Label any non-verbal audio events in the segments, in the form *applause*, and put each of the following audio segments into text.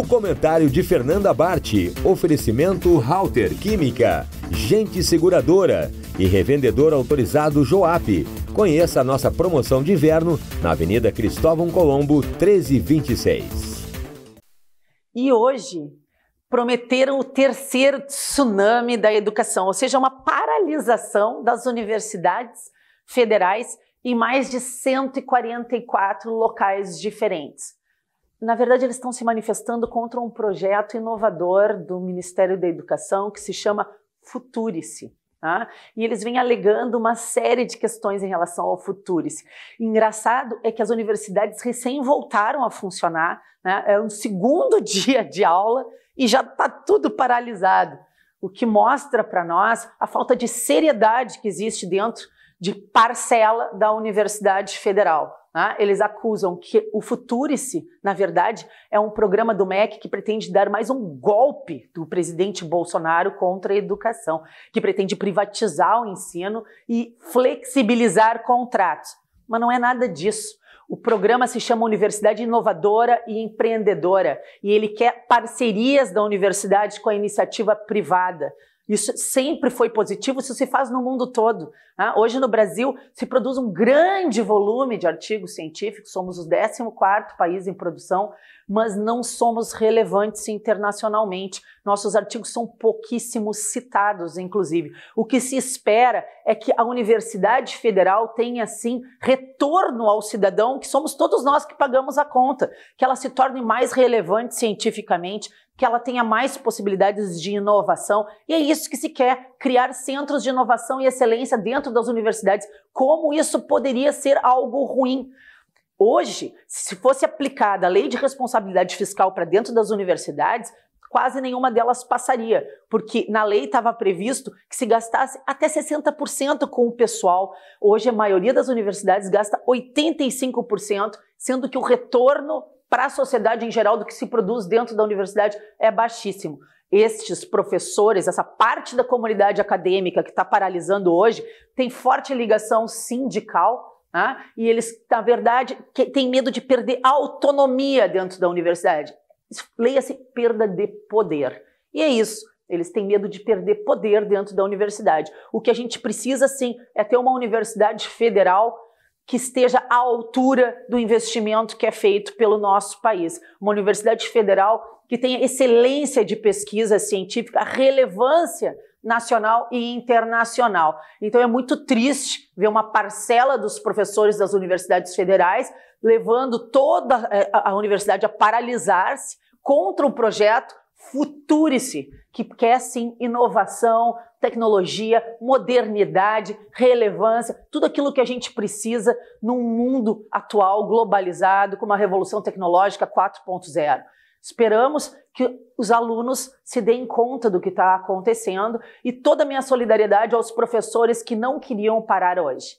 O comentário de Fernanda Bart, oferecimento Halter Química, Gente Seguradora e revendedor autorizado Joap. Conheça a nossa promoção de inverno na Avenida Cristóvão Colombo, 1326. E hoje prometeram o terceiro tsunami da educação, ou seja, uma paralisação das universidades federais em mais de 144 locais diferentes. Na verdade, eles estão se manifestando contra um projeto inovador do Ministério da Educação que se chama Futurice. Tá? E eles vêm alegando uma série de questões em relação ao Futurice. Engraçado é que as universidades recém voltaram a funcionar, né? é um segundo *laughs* dia de aula e já está tudo paralisado, o que mostra para nós a falta de seriedade que existe dentro de parcela da Universidade Federal. Né? Eles acusam que o Futurice, na verdade, é um programa do MEC que pretende dar mais um golpe do presidente Bolsonaro contra a educação, que pretende privatizar o ensino e flexibilizar contratos. Mas não é nada disso. O programa se chama Universidade Inovadora e Empreendedora e ele quer parcerias da universidade com a iniciativa privada. Isso sempre foi positivo, isso se faz no mundo todo. Né? Hoje no Brasil se produz um grande volume de artigos científicos, somos o 14 país em produção, mas não somos relevantes internacionalmente. Nossos artigos são pouquíssimos citados, inclusive. O que se espera é que a Universidade Federal tenha, assim, retorno ao cidadão, que somos todos nós que pagamos a conta, que ela se torne mais relevante cientificamente, que ela tenha mais possibilidades de inovação. E é isso que se quer, criar centros de inovação e excelência dentro das universidades. Como isso poderia ser algo ruim? Hoje, se fosse aplicada a lei de responsabilidade fiscal para dentro das universidades, quase nenhuma delas passaria, porque na lei estava previsto que se gastasse até 60% com o pessoal. Hoje, a maioria das universidades gasta 85%, sendo que o retorno para a sociedade em geral do que se produz dentro da universidade é baixíssimo. Estes professores, essa parte da comunidade acadêmica que está paralisando hoje, tem forte ligação sindical ah, e eles, na verdade, têm medo de perder a autonomia dentro da universidade. Leia-se perda de poder. E é isso. Eles têm medo de perder poder dentro da universidade. O que a gente precisa, sim, é ter uma universidade federal que esteja à altura do investimento que é feito pelo nosso país. Uma universidade federal que tenha excelência de pesquisa científica, relevância nacional e internacional. Então é muito triste ver uma parcela dos professores das universidades federais levando toda eh, a universidade a paralisar-se contra um projeto Future-se, que quer sim inovação, tecnologia, modernidade, relevância, tudo aquilo que a gente precisa num mundo atual globalizado com uma revolução tecnológica 4.0. Esperamos que os alunos se deem conta do que está acontecendo e toda a minha solidariedade aos professores que não queriam parar hoje.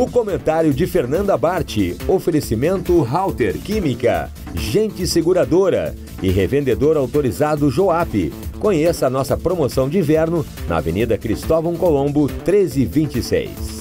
O comentário de Fernanda Bart, oferecimento Halter Química, Gente Seguradora e revendedor autorizado Joap. Conheça a nossa promoção de inverno na Avenida Cristóvão Colombo 1326.